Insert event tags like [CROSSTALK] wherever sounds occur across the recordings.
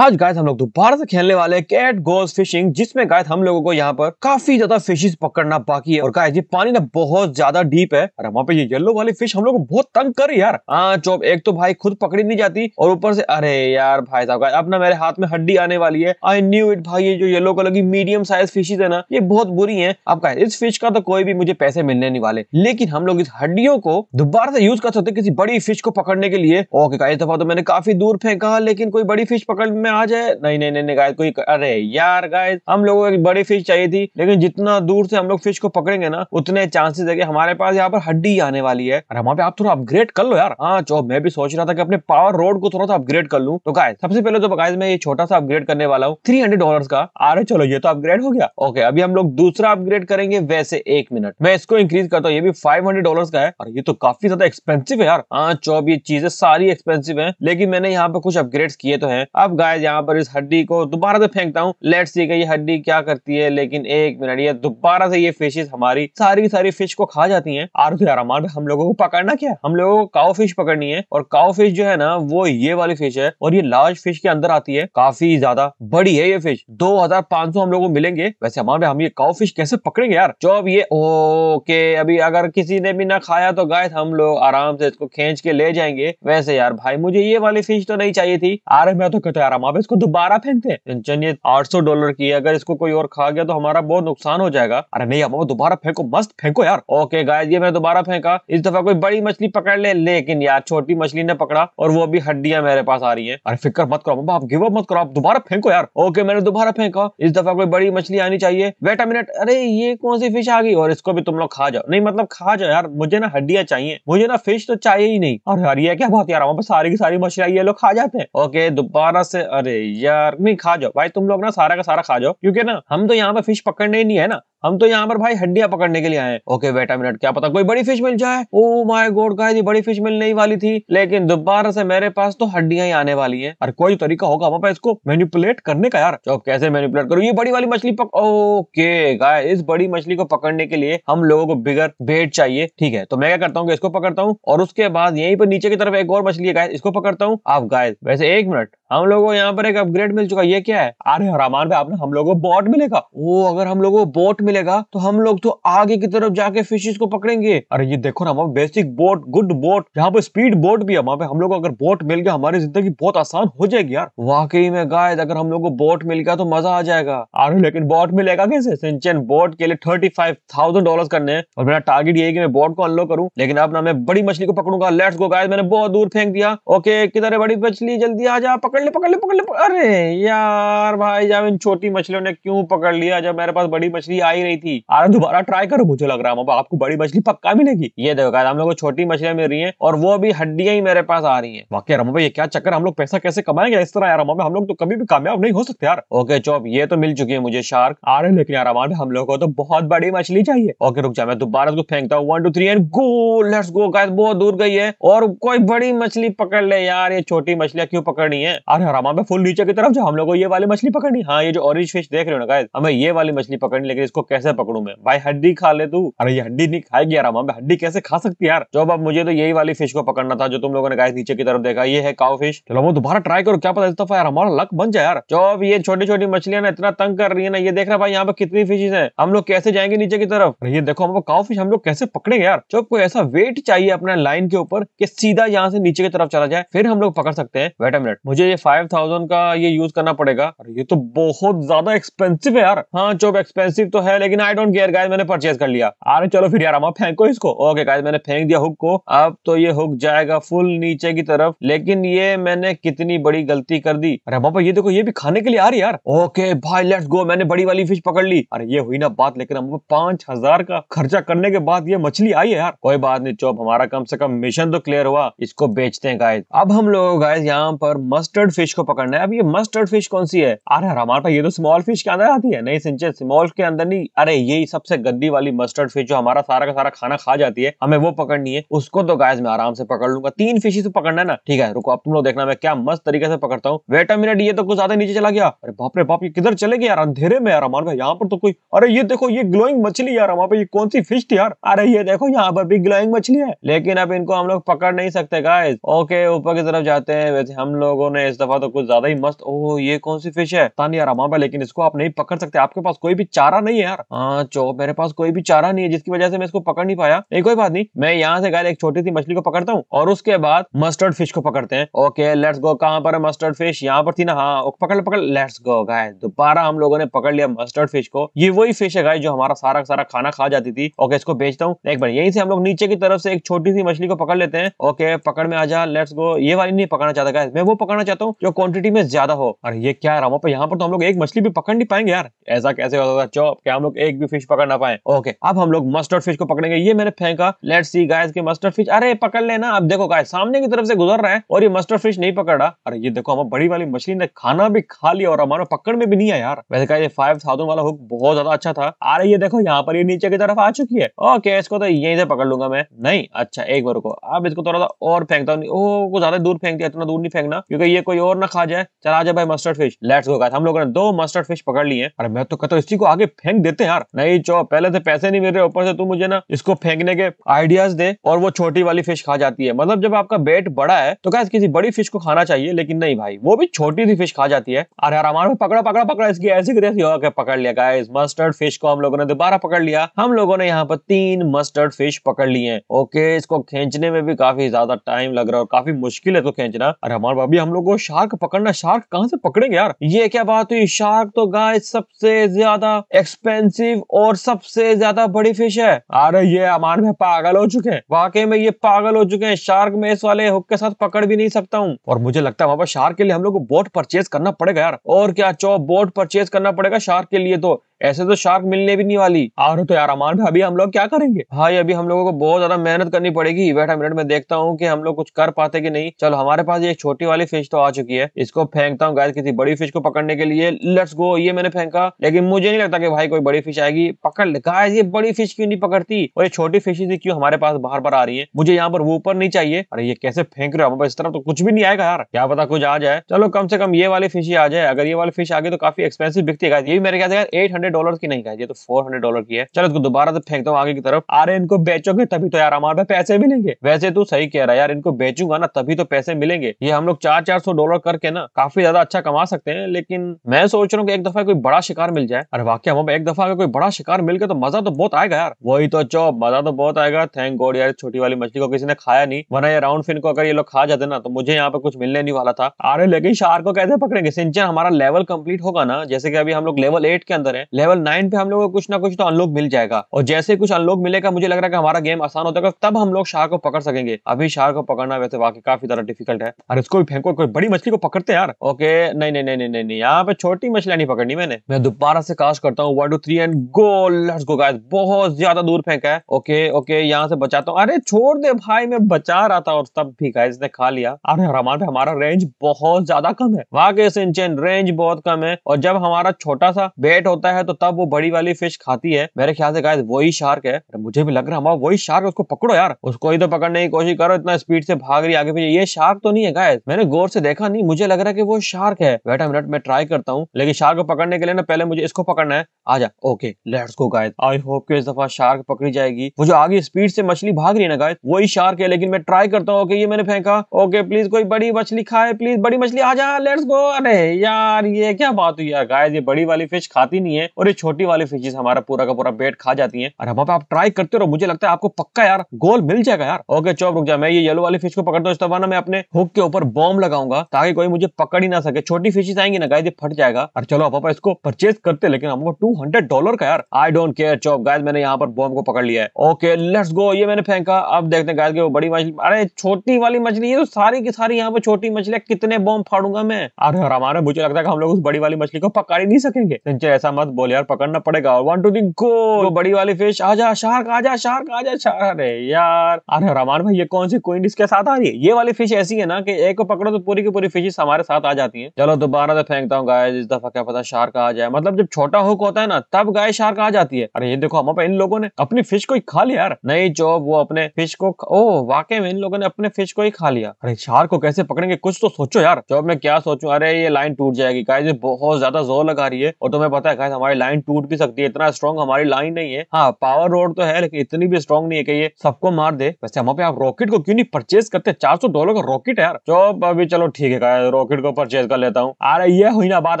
आज गाय हम लोग दोबारा तो से खेलने वाले कैट गोज फिशिंग जिसमें गाय हम लोगों को यहाँ पर काफी ज्यादा फिशेस पकड़ना बाकी है और गाय जी पानी ना बहुत ज्यादा डीप है और वहाँ पे ये येलो वाली फिश हम लोग को बहुत तंग कर यार हाँ चौब एक तो भाई खुद पकड़ी नहीं जाती और ऊपर से अरे यार भाई साहब अब ना मेरे हाथ में हड्डी आने वाली है आई न्यू इट भाई ये जो येलो कलर की मीडियम साइज फिशेज है ना ये बहुत बुरी है अब गाय इस फिश का तो कोई भी मुझे पैसे मिलने नहीं वाले लेकिन हम लोग इस हड्डियों को दोबारा से यूज कर सकते किसी बड़ी फिश को पकड़ने के लिए ओके गाय इस दफा तो मैंने काफी दूर फेंका लेकिन कोई बड़ी फिश पकड़ में आ जाए नहीं नहीं नहीं, गाय कोई अरे यार गाय हम लोगों को एक बड़ी फिश चाहिए थी लेकिन जितना दूर से हम लोग फिश को पकड़ेंगे ना उतने चांसेस है कि हमारे पास यहाँ पर हड्डी आने वाली है और हमारे आप थोड़ा अपग्रेड कर लो यार हाँ चो मैं भी सोच रहा था कि अपने पावर रोड को थोड़ा सा अपग्रेड कर लूँ तो गाय सबसे पहले तो गाय मैं ये छोटा सा अपग्रेड करने वाला हूँ थ्री हंड्रेड डॉलर का रहे चलो ये तो अपग्रेड हो गया ओके अभी हम लोग दूसरा अपग्रेड करेंगे वैसे एक मिनट मैं इसको इंक्रीज करता हूँ ये भी फाइव हंड्रेड डॉलर का है और ये तो काफी ज्यादा एक्सपेंसिव है यार हाँ चो ये चीजें सारी एक्सपेंसिव है लेकिन मैंने यहाँ पर कुछ अपग्रेड किए तो है अब गाय गाइस यहाँ पर इस हड्डी को दोबारा से फेंकता हूँ लेट सी ये हड्डी क्या करती है लेकिन एक मिनट ये दोबारा से ये फिशेज हमारी सारी सारी फिश को खा जाती है आरती आरामान हम लोगों को पकड़ना क्या हम लोगों को काओ फिश पकड़नी है और काओ फिश जो है ना वो ये वाली फिश है और ये लार्ज फिश के अंदर आती है काफी ज्यादा बड़ी है ये फिश 2500 हम लोग को मिलेंगे वैसे हमारे हम ये काउ फिश कैसे पकड़ेंगे यार जो अब ये ओके अभी अगर किसी ने भी ना खाया तो गाय हम लोग आराम से इसको खींच के ले जाएंगे वैसे यार भाई मुझे ये वाली फिश तो नहीं चाहिए थी आर मैं तो कहते आराम हम आप इसको दोबारा फेंकते हैं टेंशन ये आठ सौ डॉलर की है अगर इसको कोई और खा गया तो हमारा बहुत नुकसान हो जाएगा अरे नहीं अब दोबारा फेंको मस्त फेंको यार ओके गाय ये मैं दोबारा फेंका इस दफा कोई बड़ी मछली पकड़ ले लेकिन यार छोटी मछली ने पकड़ा और वो अभी हड्डियां मेरे पास आ रही है अरे फिक्र मत करो आप गिव अप मत करो आप दोबारा फेंको यार ओके मैंने दोबारा फेंका इस दफा कोई बड़ी मछली आनी चाहिए वेटा मिनट अरे ये कौन सी फिश आ गई और इसको भी तुम लोग खा जाओ नहीं मतलब खा जाओ यार मुझे ना हड्डियां चाहिए मुझे ना फिश तो चाहिए ही नहीं और यार ये क्या बात यार वहाँ पर सारी की सारी मछलियां ये लोग खा जाते हैं ओके दोबारा से अरे यार नहीं खा जाओ भाई तुम लोग ना सारा का सारा खा जाओ क्योंकि ना हम तो यहाँ पे फिश पकड़ने ही नहीं है ना हम तो यहाँ पर भाई हड्डियां पकड़ने के लिए आए ओके बेटा मिनट क्या पता कोई बड़ी फिश मिल जाए ओ माय गॉड का बड़ी फिश मिलने ही वाली थी लेकिन दोबारा से मेरे पास तो हड्डियां ही आने वाली हैं और कोई तरीका होगा हमारे पर इसको मैनिपुलेट करने का यार चलो कैसे मैनिपुलेट करूँ ये बड़ी वाली मछली पक... ओके गाय इस बड़ी मछली को पकड़ने के लिए हम लोगों को बिगर बेट चाहिए ठीक है तो मैं क्या करता हूँ इसको पकड़ता हूँ और उसके बाद यही पर नीचे की तरफ एक और मछली है गाय इसको पकड़ता हूँ आप गाय वैसे एक मिनट हम लोगों को यहाँ पर एक अपग्रेड मिल चुका ये क्या है अरे हरामान पे आपने हम लोगों को बोट मिलेगा वो अगर हम लोगों को बोट मिलेगा तो हम लोग तो आगे की तरफ जाके फिशेज को पकड़ेंगे अरे ये देखो ना हमारा बेसिक बोट गुड बोट यहाँ पे स्पीड बोट भी है वहाँ पे हम लोग अगर बोट मिल गया हमारी जिंदगी बहुत आसान हो जाएगी यार वाकई में गाय अगर हम लोग को बोट मिल गया तो मजा आ जाएगा अरे लेकिन बोट मिलेगा कैसे सिंचन बोट के लिए थर्टी फाइव थाउजेंड डॉलर करने हैं और मेरा टारगेट ये है कि मैं बोट को अनलॉक करूँ लेकिन अब ना मैं बड़ी मछली को पकड़ूंगा लेट्स गो गाय मैंने बहुत दूर फेंक दिया ओके किधर है बड़ी मछली जल्दी आ जा पकड़ ले पकड़ ले पकड़ ले अरे यार भाई जब इन छोटी मछलियों ने क्यों पकड़ लिया जब मेरे पास बड़ी मछली आई ही नहीं थी आ दोबारा ट्राई करो मुझे लग रहा है आपको बड़ी मछली पक्का मिलेगी ये देखो हम लोग को छोटी मछलियां मिल रही है और वो अभी हड्डियां ही मेरे पास आ रही है वाकई रमो भाई ये क्या चक्कर हम लोग पैसा कैसे कमाएंगे इस तरह यार हम लोग तो कभी भी कामयाब नहीं हो सकते यार ओके चौप ये तो मिल चुकी है मुझे शार्क आ रहे लेकिन यार हमारे हम लोग को तो बहुत बड़ी मछली चाहिए ओके रुक जा मैं दोबारा उसको फेंकता हूँ one two three and go let's go guys बहुत दूर गई है और कोई बड़ी मछली पकड़ ले यार ये छोटी मछलियां क्यों पकड़नी है अरे हरामा में फुल नीचे की तरफ जो हम लोग को ये वाली मछली पकड़नी हाँ ये जो ऑरेंज फिश देख रहे हो ना गाइस हमें ये वाली मछली पकड़नी लेकिन इसको कैसे पकड़ू मैं भाई हड्डी खा ले तू अरे ये हड्डी नहीं खाएगी आराम हमारे हड्डी कैसे खा सकती यार जो अब मुझे तो यही वाली फिश को पकड़ना था जो तुम लोगों ने गाइस नीचे की तरफ देखा ये है काउ फिश चलो वो दोबारा ट्राई करो क्या पता इस दफा यार हमारा लक बन जाए यार जो अब ये छोटी छोटी मछलियां ना इतना तंग कर रही है ना ये देख रहे भाई यहाँ पे कितनी फिशेज है हम लोग कैसे जाएंगे नीचे की तरफ ये देखो हमको काउ फिश हम लोग कैसे पकड़ेंगे यार जो कोई ऐसा वेट चाहिए अपने लाइन के ऊपर कि सीधा यहाँ से नीचे की तरफ चला जाए फिर हम लोग पकड़ सकते हैं वेट मिनट मुझे ये फाइव थाउजेंड का ये यूज करना पड़ेगा ये तो बहुत ज्यादा एक्सपेंसिव है यार हाँ जो एक्सपेंसिव तो है लेकिन आई डोंट केयर गाइस मैंने परचेज कर लिया अरे चलो फिर यार हम फेंको इसको ओके गाइस मैंने फेंक दिया हुक को अब तो ये हुक जाएगा फुल नीचे की तरफ लेकिन ये मैंने कितनी बड़ी गलती कर दी अरे पापा ये देखो ये भी खाने के लिए आ रही यार ओके भाई लेट्स गो मैंने बड़ी वाली फिश पकड़ ली अरे ये हुई ना बात लेकिन हमको पांच हजार का खर्चा करने के बाद ये मछली आई है यार कोई बात नहीं चौब हमारा कम से कम मिशन तो क्लियर हुआ इसको बेचते हैं गाइस अब हम लोग गाइस यहाँ पर मस्टर्ड फिश को पकड़ना है अब ये मस्टर्ड फिश कौन सी है अरे हमारे पास ये तो स्मॉल फिश के अंदर आती है नहीं सिंचे स्मॉल के अंदर नहीं अरे ये सबसे गद्दी वाली मस्टर्ड फिश जो हमारा सारा का सारा खाना खा जाती है हमें वो पकड़नी है उसको तो गाइस मैं आराम से पकड़ लूंगा तीन फिशी से तो पकड़ना है ना ठीक है रुको अब तुम लोग देखना मैं क्या मस्त तरीके से पकड़ता हूँ वेट मिनट ये तो कुछ ज्यादा नीचे चला गया अरे बाप रे बाप ये किधर चले गए यार अंधेरे में यार हमारे यहाँ पर तो कोई अरे ये देखो ये ग्लोइंग मछली यार वहाँ पे ये कौन सी फिश थी यार अरे ये देखो यहाँ पर भी ग्लोइंग मछली है लेकिन अब इनको हम लोग पकड़ नहीं सकते गाइस ओके ऊपर की तरफ जाते हैं वैसे हम लोगों ने इस दफा तो कुछ ज्यादा ही मस्त ओह ये कौन सी फिश है यार लेकिन इसको आप नहीं पकड़ सकते आपके पास कोई भी चारा नहीं है यार हाँ चो मेरे पास कोई भी चारा नहीं है जिसकी वजह से मैं इसको पकड़ नहीं पाया नहीं कोई बात नहीं मैं यहाँ से गाय एक छोटी सी मछली को पकड़ता हूँ और उसके बाद मस्टर्ड फिश को पकड़ते हैं ओके लेट्स गो कहाँ पर है मस्टर्ड फिश यहाँ पर थी ना हाँ पकड़ पकड़ लेट्स गो गाय दोबारा हम लोगों ने पकड़ लिया मस्टर्ड फिश को ये वही फिश है गाय जो हमारा सारा सारा खाना खा जाती थी ओके इसको बेचता हूँ एक बार यहीं से हम लोग नीचे की तरफ से एक छोटी सी मछली को पकड़ लेते हैं ओके पकड़ में आ जा लेट्स गो ये वाली नहीं पकड़ना चाहता गाय मैं वो पकड़ना चाहता हूँ जो क्वांटिटी में ज्यादा हो अरे ये क्या है पर यहाँ पर तो हम लोग एक मछली भी पकड़ नहीं पाएंगे यार ऐसा कैसे होता सकता चौप क्या हम लोग एक भी फिश पकड़ ना पाए ओके अब हम लोग मस्टर्ड फिश को पकड़ेंगे ये मैंने फेंका let see guy mustard fish अरे पकड़ लेना अब देखो गाय सामने की तरफ से गुजर रहा है और ये मस्टर्ड फिश नहीं पकड़ा अरे ये देखो हमारा बड़ी वाली मछली ने खाना भी खा लिया और हमारा पकड़ में भी नहीं आया यार वैसे कहा फाइव थाउजेंड वाला हुक बहुत ज्यादा अच्छा था अरे ये देखो यहाँ पर ये नीचे की तरफ आ चुकी है ओके इसको तो यही से पकड़ लूंगा मैं नहीं अच्छा एक बार को अब इसको थोड़ा सा और फेंकता हूँ ओ ज्यादा दूर फेंक दिया इतना दूर नहीं फेंकना क्योंकि ये कोई और ना खा जाए चला जाए भाई मस्टर्ड फिश लेट्स गो हम लोगों ने दो मस्टर्ड फिश पकड़ लिए अरे मैं तो कहता हूँ इसी को आगे फेंक दे देते यार नहीं चो पहले से पैसे नहीं मिल रहे ऊपर से तू मुझे ना इसको फेंकने के आइडियाज दे और वो छोटी वाली फिश खा जाती है मतलब जब आपका बेट बड़ा है तो क्या किसी बड़ी फिश को खाना चाहिए लेकिन नहीं भाई वो भी छोटी सी फिश खा जाती है अरे यार हमारे पकड़ा पकड़ा पकड़ा इसकी ऐसी तैसी होकर पकड़ लिया गाइस मस्टर्ड फिश को हम लोगों ने दोबारा पकड़ लिया हम लोगों ने यहाँ पर तीन मस्टर्ड फिश पकड़ लिए हैं ओके इसको खींचने में भी काफी ज्यादा टाइम लग रहा है और काफी मुश्किल है तो खींचना अरे हमारे भाभी हम लोग को शार्क पकड़ना शार्क कहाँ से पकड़ेंगे यार ये क्या बात हुई शार्क तो गाय सबसे ज्यादा एक्सपेंसिव एक्सपेंसिव और सबसे ज्यादा बड़ी फिश है अरे ये अमान में पागल हो चुके हैं वाकई में ये पागल हो चुके हैं शार्क में इस वाले हुक के साथ पकड़ भी नहीं सकता हूँ और मुझे लगता है वहाँ शार्क के लिए हम लोग को बोट परचेज करना पड़ेगा यार और क्या चो बोट परचेज करना पड़ेगा शार्क के लिए तो ऐसे तो शार्क मिलने भी नहीं वाली और तो यार अमान अभी हम लोग क्या करेंगे भाई अभी हम लोगों को बहुत ज्यादा मेहनत करनी पड़ेगी बैठा मिनट में देखता हूँ की हम लोग कुछ कर पाते की नहीं चलो हमारे पास ये छोटी वाली फिश तो आ चुकी है इसको फेंकता हूँ गाय किसी बड़ी फिश को पकड़ने के लिए लेट्स गो ये मैंने फेंका लेकिन मुझे नहीं लगता कि भाई कोई बड़ी फिश आएगी पकड़ गाय ये बड़ी फिश क्यों नहीं पकड़ती और ये छोटी ही क्यों हमारे पास बार बार आ रही है मुझे यहाँ पर वो ऊपर नहीं चाहिए अरे ये कैसे फेंक रहे हो इस तरफ तो कुछ भी नहीं आएगा यार क्या पता कुछ आ जाए चलो कम से कम ये वाली फिश ही आ जाए अगर ये वाली फिश आ गई तो काफी एक्सपेंसिव बिकती है ये भी मेरे ख्याल से हंड्रेड डॉलर की नहीं है ये तो फोर हंड्रेड डॉलर की है चलो इसको दोबारा से फेंकता हूँ आगे की तरफ अरे इनको बेचोगे तभी तो यार हमारे पैसे मिलेंगे वैसे तू सही कह रहा है यार इनको बेचूंगा ना तभी तो पैसे मिलेंगे ये हम लोग चार चार सौ डॉलर करके ना काफी ज्यादा अच्छा कमा सकते हैं लेकिन मैं सोच रहा हूँ की एक दफा कोई बड़ा शिकार मिल जाए अरे वाकई हम एक दफा अगर कोई बड़ा शिकार मिल गया तो मजा तो बहुत आएगा यार वही तो चो मजा तो बहुत आएगा थैंक गॉड यार छोटी वाली मछली को किसी ने खाया नहीं वरना ये राउंड फिन को अगर ये लोग खा जाते ना तो मुझे यहाँ पे कुछ मिलने नहीं वाला था अरे लेकिन शार को कैसे पकड़ेंगे सिंचन हमारा लेवल कंप्लीट होगा ना जैसे कि अभी हम लोग लेवल एट के अंदर है लेवल नाइन पे हम लोग को कुछ ना कुछ तो अनलॉक मिल जाएगा और जैसे कुछ अनलॉक मिलेगा मुझे लग रहा है कि हमारा गेम आसान होता है तब हम लोग शाह को पकड़ सकेंगे अभी शाह को पकड़ना वैसे वाकई काफी ज्यादा डिफिकल्ट है और इसको भी फेंको बड़ी मछली को पकड़ते यार ओके नहीं नहीं नहीं नहीं नहीं यहाँ पे छोटी मछलियां नहीं पकड़नी मैंने मैं दोबारा से कास्ट करता हूँ one two three and go let's go guys बहुत ज्यादा दूर फेंका है ओके ओके यहाँ से बचाता हूँ अरे छोड़ दे भाई मैं बचा रहा था और तब भी गाइस ने खा लिया अरे हमारे पे हमारा रेंज बहुत ज्यादा कम है वाकई सिंचन रेंज बहुत कम है और जब हमारा छोटा सा बेट होता है है तो तब वो बड़ी वाली फिश खाती है मेरे ख्याल से गाय वही शार्क है मुझे भी लग रहा है वही शार्क उसको पकड़ो यार उसको ही तो पकड़ने की कोशिश करो इतना स्पीड से भाग रही आगे पीछे ये शार्क तो नहीं है गाय मैंने गौर से देखा नहीं मुझे लग रहा है कि वो शार्क है बैठा मिनट में ट्राई करता हूँ लेकिन शार्क को पकड़ने के लिए ना पहले मुझे इसको पकड़ना है आ जा okay let's go guy I hope के इस दफा शार्क पकड़ी जाएगी वो जो आगे स्पीड से मछली भाग रही है ना गाय वही शार्क है लेकिन मैं ट्राई करता हूँ ओके ये मैंने फेंका ओके प्लीज कोई बड़ी मछली खाए प्लीज बड़ी मछली आ जा लेट्स गो अरे यार ये क्या बात हुई यार गाय ये बड़ी वाली फिश खाती नहीं है और ये छोटी वाली फिशेज हमारा पूरा का पूरा बेट खा जाती है और हम आप ट्राई करते रहो मुझे लगता है आपको पक्का यार गोल मिल जाएगा यार ओके चौप रुक जा मैं ये येलो वाली फिश को पकड़ता हूँ इस मैं अपने हुक के ऊपर बॉम्ब लगाऊंगा ताकि कोई मुझे पकड़ ही ना सके छोटी फिशेज आएंगी ना गाय फट जाएगा और चलो पापा इसको परचेज करते लेकिन हमको टू हंड्रेड डॉलर का यार आई डोंट केयर चौप गाय मैंने यहाँ पर बॉम्ब को पकड़ लिया है ओके लेट्स गो ये मैंने फेंका अब देखते हैं गाय की बड़ी मछली अरे छोटी वाली मछली ये तो सारी की सारी यहाँ पर छोटी मछली कितने बॉम्ब फाड़ूंगा मैं अरे हमारे मुझे लगता है हम लोग उस बड़ी वाली मछली को पकड़ ही नहीं सकेंगे ऐसा मत बॉल यार पकड़ना पड़ेगा वन टू दी गोल बड़ी वाली फिश आ जा शार्क आ जा शार्क आ जा अरे यार अरे रमान भाई ये कौन सी क्वीन इसके साथ आ रही है ये वाली फिश ऐसी है ना कि एक को पकड़ो तो पूरी की पूरी फिशेस हमारे साथ आ जाती है चलो दोबारा से फेंकता हूँ गाय इस दफा क्या पता शार्क आ जाए मतलब जब छोटा हुक होता है ना तब गाय शार्क आ जाती है अरे ये देखो हम इन लोगों ने अपनी फिश को ही खा लिया यार नहीं चौब वो अपने फिश को ओ वाकई में इन लोगों ने अपने फिश को ही खा लिया अरे शार्क को कैसे पकड़ेंगे कुछ तो सोचो यार चौब मैं क्या सोचू अरे ये लाइन टूट जाएगी गाय बहुत ज्यादा जोर लगा रही है और तुम्हें पता है गाय हमारे हमारी लाइन टूट भी सकती है इतना स्ट्रॉन्ग हमारी लाइन नहीं है हाँ पावर रोड तो है लेकिन इतनी भी स्ट्रॉन्ग नहीं है कि ये सबको मार दे वैसे हम पे आप रॉकेट को क्यों नहीं परचेज करते चार सौ डॉलर का रॉकेट है यार जो अभी चलो ठीक है रॉकेट को परचेज कर लेता हूँ अरे ये हुई ना बात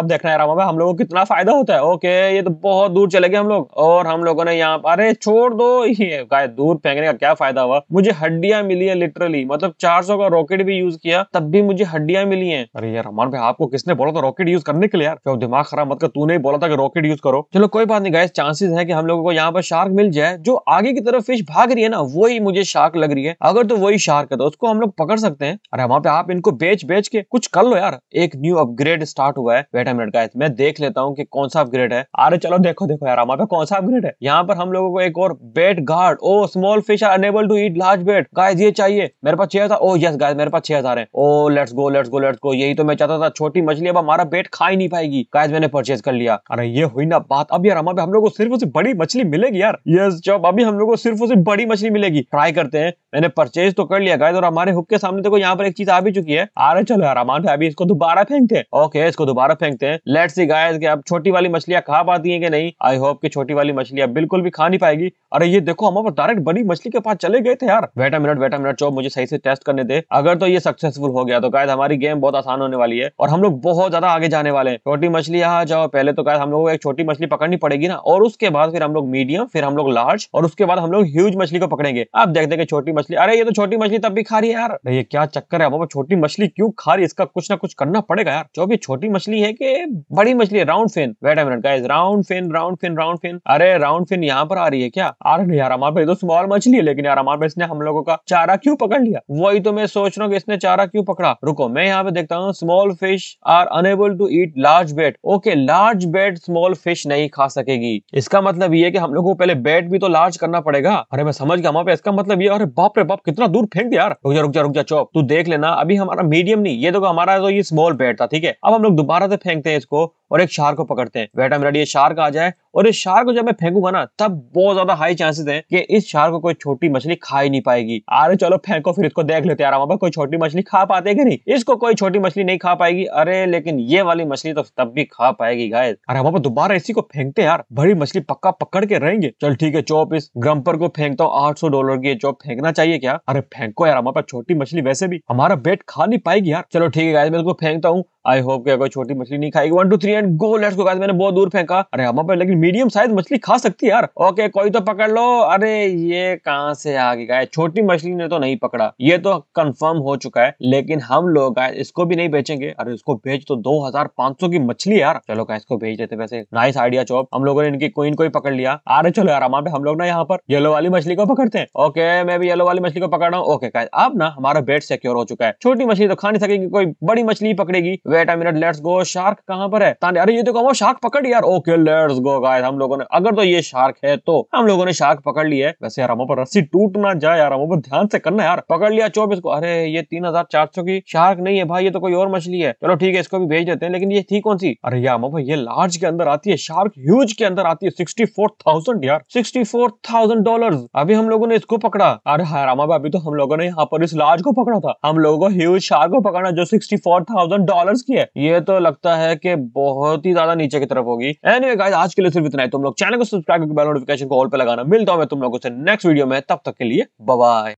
आप देखना रहे हम लोग को कितना फायदा होता है ओके ये तो बहुत दूर चले गए हम लोग और हम लोगों ने यहाँ अरे छोड़ दो [LAUGHS] ये दूर फेंकने का क्या फायदा हुआ मुझे हड्डियां मिली है लिटरली मतलब 400 का रॉकेट भी यूज किया तब भी मुझे हड्डियां मिली हैं अरे यार हमारे भाई आपको किसने बोला था रॉकेट यूज करने के लिए यार दिमाग खराब मतलब तूने बोला था कि रॉकेट यूज करो चलो कोई बात नहीं गाइस चांसेस है कि हम लोगों को यहाँ पर शार्क मिल जाए जो आगे की तरफ फिश भाग रही है ना वही मुझे शार्क लग रही है अगर तो वही शार्क है तो उसको हम लोग पकड़ सकते हैं अरे वहाँ पे आप इनको बेच बेच के कुछ कर लो यार एक न्यू अपग्रेड स्टार्ट हुआ है वेट मिनट गाइस मैं देख लेता हूँ की कौन सा अपग्रेड है अरे चलो देखो देखो यार वहाँ पे कौन सा अपग्रेड है यहाँ पर हम लोगों को एक और bait guard oh small fish are unable to eat large bait guys ये चाहिए मेरे पास छह हजार ओ यस गाइस मेरे पास छह हजार है oh let's go let's go let's go यही तो मैं चाहता था छोटी मछली अब हमारा बेट खा ही नहीं पाएगी गाइस मैंने परचेज कर लिया अरे ये हुई महीना बात अब यार हमारे हम लोग को सिर्फ उसे बड़ी मछली मिलेगी यार यस जब अभी हम लोग को सिर्फ उसे बड़ी मछली मिलेगी ट्राई करते हैं मैंने परचेज तो कर लिया गाइस और हमारे हुक के सामने देखो यहाँ पर एक चीज आ भी चुकी है आ रहे चलो यार अमान अभी इसको दोबारा फेंकते हैं ओके इसको दोबारा फेंकते हैं लेट सी गाइस कि अब छोटी वाली मछलियां खा पाती है कि नहीं आई होप की छोटी वाली मछलियां बिल्कुल भी खा नहीं पाएगी अरे ये देखो हम डायरेक्ट बड़ी मछली के पास चले गए थे यार बेटा मिनट बेटा मिनट चो मुझे सही से टेस्ट करने दे अगर तो ये सक्सेसफुल हो गया तो गायद हमारी गेम बहुत आसान होने वाली है और हम लोग बहुत ज्यादा आगे जाने वाले हैं छोटी मछली यहाँ जाओ पहले तो गायद हम लोग एक छोटी छोटी मछली पकड़नी पड़ेगी ना और उसके बाद फिर हम लोग मीडियम फिर हम लोग लार्ज और उसके बाद हम लोग ह्यूज मछली को पकड़ेंगे आप देख देंगे छोटी मछली अरे ये तो छोटी मछली तब भी खा रही है यार ये क्या चक्कर है बाबा छोटी मछली क्यों खा रही इसका कुछ ना कुछ करना पड़ेगा यार जो भी छोटी मछली है कि बड़ी मछली है round fin wait um guys round fin round fin round fin अरे राउंड फिन यहाँ पर आ रही है क्या आ रही यार हमारे पास तो स्मॉल मछली है लेकिन यार हमारे पास इसने हम लोगों का चारा क्यों पकड़ लिया वही तो मैं सोच रहा हूँ इसने चारा क्यों पकड़ा रुको मैं यहाँ पे देखता हूँ small fish are unable to eat large bait okay large bait small fish नहीं खा सकेगी इसका मतलब ये कि हम लोगों को पहले बैट भी तो लार्ज करना पड़ेगा अरे मैं समझ गया वहां पे इसका मतलब ये अरे बाप रे बाप कितना दूर फेंक दिया यार रुक जा रुक जा रुक जा चौप तू देख लेना अभी हमारा मीडियम नहीं ये देखो हमारा तो ये स्मॉल बैट था ठीक है अब हम लोग दोबारा से फेंकते हैं इसको और एक शार्क को पकड़ते हैं बेटा मेरा ये शार्क आ जाए और इस शार्क को जब मैं फेंकूंगा ना तब बहुत ज्यादा हाई चांसेस हैं कि इस शार्क को कोई छोटी मछली खा ही नहीं पाएगी अरे चलो फेंको फिर इसको देख लेते यार कोई छोटी मछली खा पाते कि नहीं इसको कोई छोटी मछली नहीं खा पाएगी अरे लेकिन ये वाली मछली तो तब भी खा पाएगी गाय अरे वहां दोबारा इसी को फेंकते यार बड़ी मछली पक्का पकड़ के रहेंगे चल ठीक है चौप इस ग्रम्पर को फेंकता हूँ आठ डॉलर की चौप फेंकना चाहिए क्या अरे फेंको यार हमारे छोटी मछली वैसे भी हमारा बेट खा नहीं पाएगी यार चलो ठीक है गाय मैं इसको फेंकता हूँ आई होप कि अगर छोटी मछली नहीं खाएगी one two three and go let's go guys मैंने बहुत दूर फेंका अरे हम पर लेकिन मीडियम साइज मछली खा सकती है यार ओके कोई तो पकड़ लो अरे ये कहाँ से आ गई गाइस छोटी मछली ने तो नहीं पकड़ा ये तो कंफर्म हो चुका है लेकिन हम लोग गाइस इसको भी नहीं बेचेंगे अरे इसको बेच तो 2500 की मछली यार चलो गाइस इसको बेच देते वैसे नाइस आइडिया चॉप हम लोगों ने इनकी कोइन को ही पकड़ लिया अरे चलो यार हमारे हम लोग ना यहाँ पर येलो वाली मछली को पकड़ते हैं ओके मैं भी येलो वाली मछली को पकड़ रहा हूँ ओके गाइस अब ना हमारा बेट सिक्योर हो चुका है छोटी मछली तो खा नहीं सकेगी कोई बड़ी मछली पकड़ेगी wait minute let's go shark कहां पर है ताने अरे ये देखो हम शार्क पकड़ यार ओके लेट्स गो गाइस हम लोगों ने अगर तो ये शार्क है तो हम लोगों ने शार्क पकड़ लिया है वैसे यार हम पर रस्सी टूट ना जाए यार हम पर ध्यान से करना यार पकड़ लिया चौबीस को अरे ये तीन हजार चार सौ की शार्क नहीं है भाई ये तो कोई और मछली है चलो ठीक है इसको भी भेज देते हैं लेकिन ये थी कौन सी अरे यार मम्मा ये लार्ज के अंदर आती है शार्क ह्यूज के अंदर आती है सिक्सटी फोर थाउजेंड यार सिक्सटी फोर थाउजेंड डॉलर अभी हम लोगों ने इसको पकड़ा अरे हाँ रामा भाई अभी तो हम लोगों ने यहाँ पर इस लार्ज को पकड़ा था हम लोगों को ह्यूज शार्क को पकड़ना जो सिक्सटी फोर थाउजेंड डॉलर की है ये तो लगता है कि बहुत ही ज्यादा नीचे की तरफ होगी एनीवे anyway, आज के लिए सिर्फ इतना ही तुम लोग चैनल को सब्सक्राइब करके बेल नोटिफिकेशन को ऑल पे लगाना मिलता हूं मैं तुम लोगों से नेक्स्ट वीडियो में तब तक के लिए बाय